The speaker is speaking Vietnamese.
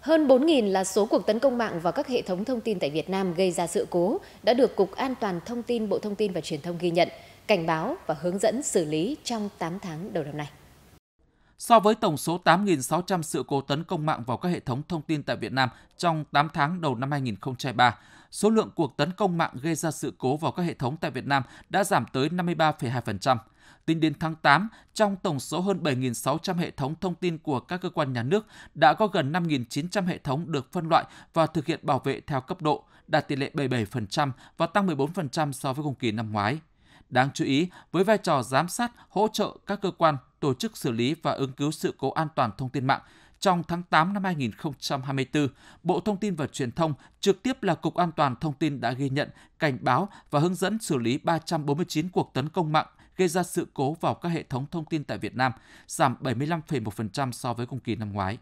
Hơn 4.000 là số cuộc tấn công mạng vào các hệ thống thông tin tại Việt Nam gây ra sự cố đã được Cục An toàn Thông tin Bộ Thông tin và Truyền thông ghi nhận, cảnh báo và hướng dẫn xử lý trong 8 tháng đầu năm nay. So với tổng số 8.600 sự cố tấn công mạng vào các hệ thống thông tin tại Việt Nam trong 8 tháng đầu năm 2023, số lượng cuộc tấn công mạng gây ra sự cố vào các hệ thống tại Việt Nam đã giảm tới 53,2%. Tính đến tháng 8, trong tổng số hơn 7.600 hệ thống thông tin của các cơ quan nhà nước đã có gần 5.900 hệ thống được phân loại và thực hiện bảo vệ theo cấp độ, đạt tỷ lệ 77% và tăng 14% so với cùng kỳ năm ngoái. Đáng chú ý, với vai trò giám sát, hỗ trợ các cơ quan, tổ chức xử lý và ứng cứu sự cố an toàn thông tin mạng, trong tháng 8 năm 2024, Bộ Thông tin và Truyền thông trực tiếp là Cục An toàn Thông tin đã ghi nhận, cảnh báo và hướng dẫn xử lý 349 cuộc tấn công mạng gây ra sự cố vào các hệ thống thông tin tại Việt Nam, giảm 75,1% so với cùng kỳ năm ngoái.